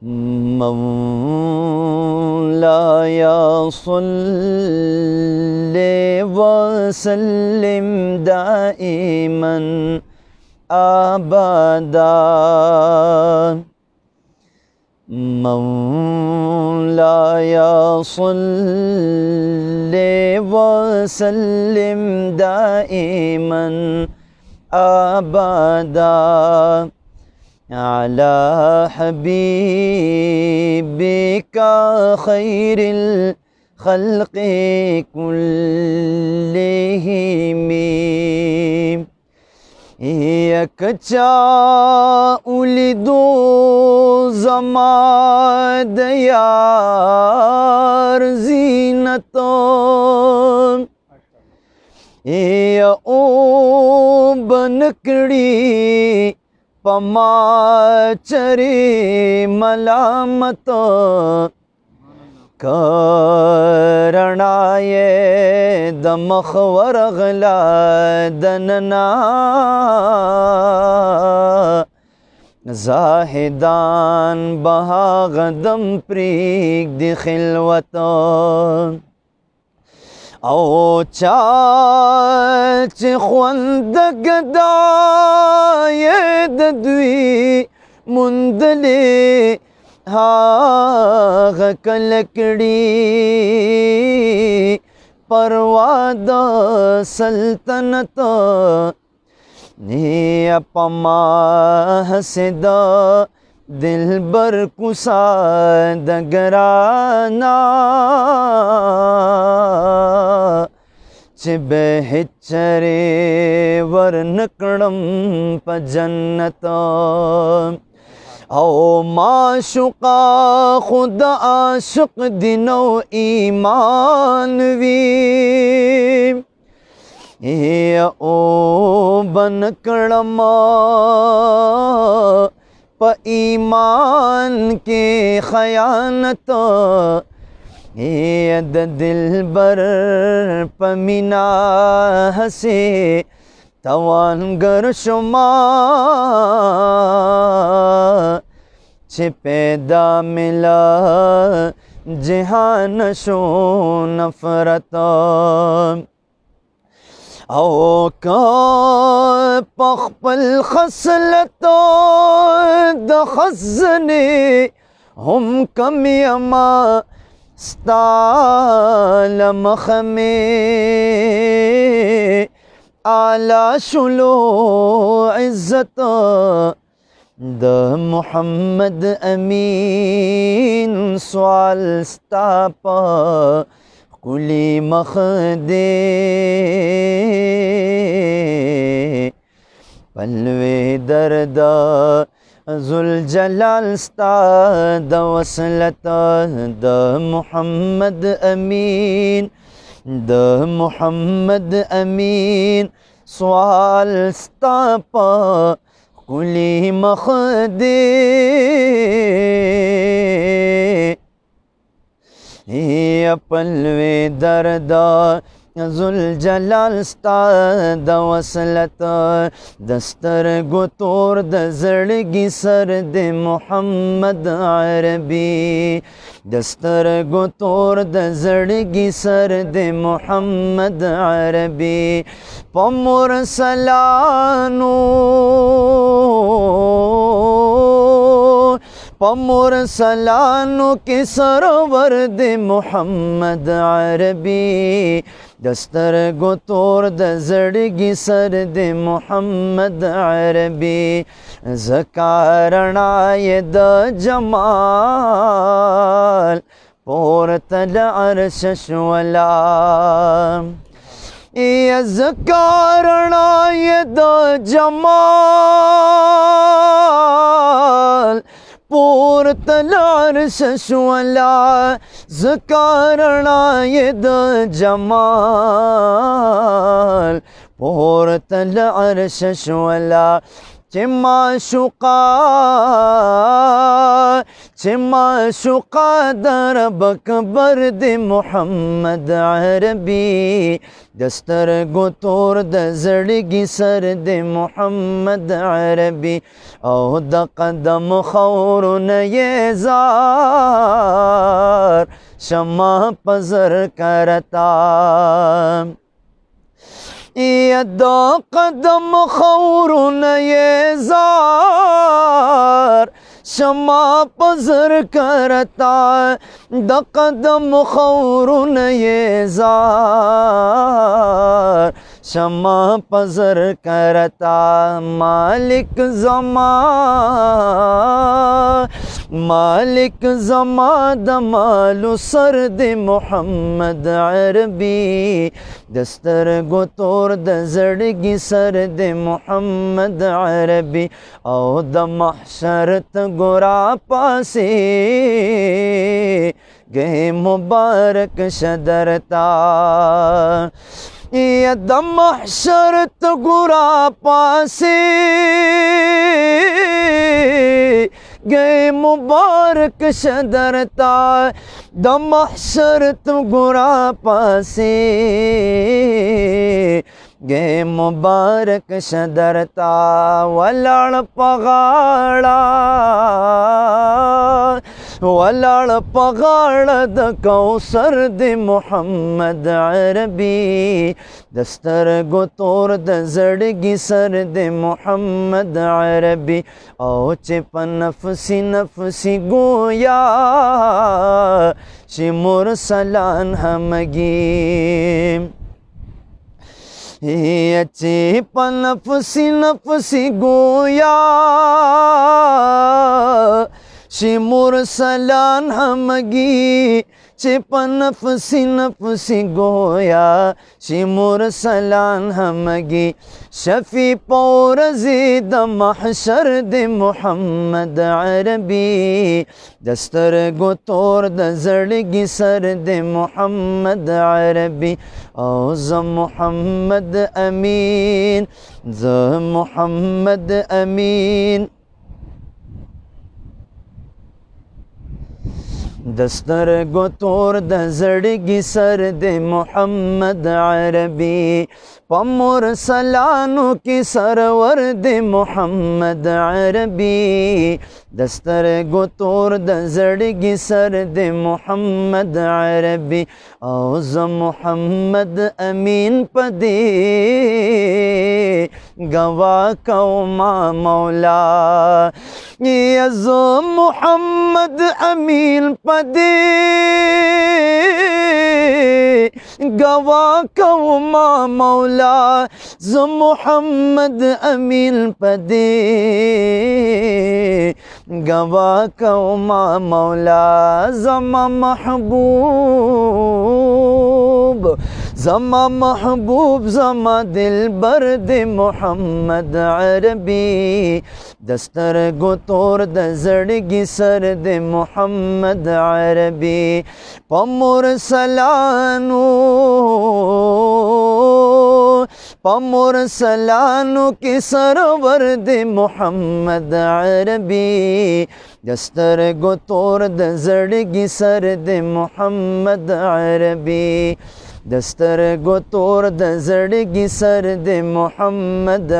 من لا يصل وسلم دائما أبدا من لا يصل وسلم دائما أبدا على حبيبك خير الخلق كلهم يكتا ولد زماد يا زينتم يا او بنكري پما چری ملامت کرنای د مخ ورغلا دننا زاهدان بها غدم پریک دی خلوتان او چا چې خوند ګدای د دوی مندلې هاغه کلکړي پروا د سلطنت نه اپما حسدا دل بر کسا دگر ن ہچرے ور نکڑم پا جنتا او ما شقا خد آ دنو ایمان وی اے او بن نکڑما په ایمان کې خیانت اے د دلبر په مینا هسه توانګر شما چې پیدا ملا جهان شو نفرت او کا پل خصلتو د خزنی هم کم یما ستال لمخ می شلو عزت د محمد امین سوال ستا كلي مخدي بلوي دردا ذل جلال ستا دا وصلتا دا محمد امين دا محمد امين سوال ستا په کلي مخدي پلوی درد ذل جلال ستا د وصلت دستر ګتور د زړګي سر د محمد عربي دستر ګتور د زړګي سر د محمد عربي پمور سلانو پا مرسلانو کی سرور دی محمد عربی دستر گو تور دا زڑگی سر دی محمد عربی زکارنائی د جمال پورت لعرش شوالام یا زکارنا یہ دو جمال ಪೂರ್ತ ಲಾರಸವಲ ಝಕಾರಣ ಎದ ಜಮಾಲ್ ಪೂರ್ತ ಲಾರಸವಲ چھ معشوقہ چھ معشوقہ درب اکبر دے محمد عربی دستر گتور تور دزڑگی سر دے محمد عربی او دا قدم خور یہ زار شما پزر کرتا دا قدم خورونه یې زار شما پزر کرتا د قدم خورونه یې زار شما پزر کرتا مالک زمان مالک زماد مال سرد محمد محمد دستر گتور گور سرد محمد عربی او دما شرط گوڑ پاس گئے مبارک شدرتا تا یہ دما شرت گورا پاس مبارك شدرتا دم حشرت غرا پاسي گه مبارك شدرتا ولال پغاڑا ولاړ پغاړه د کوثر د محمد عربي دستر گو تور د زړګي سر د محمد عربي او چې په نفسي نفسي گویا چې مرسلان همګي اچھی پنفسی نفسی گویا چې مرسلان همگی چې نفسی نفسی گویا چې مرسلان همگی شفی پورزی د محشر د محمد عربی دستر گو تور د سر دی محمد عربی او محمد امین ز محمد امین دستر گو تور د زړګي سر د محمد عربي پمور سلانو کې سرور د محمد عربي دستر گو تور د زړګي سر د محمد عربي او ز محمد امين پدې گوا کو ما مولا يزم محمد أمين بدي قواك وما مولا زم محمد أمين بدي گوا مولا زما محبوب زما محبوب زما دل برد محمد عربی دستر گور سر د محمد عربی پمر سلانو پمرسلانو کې سرور د محمد عربي دستر گو تور د زړګي سر د محمد عربي دستر گو تور د زړګي سر د محمد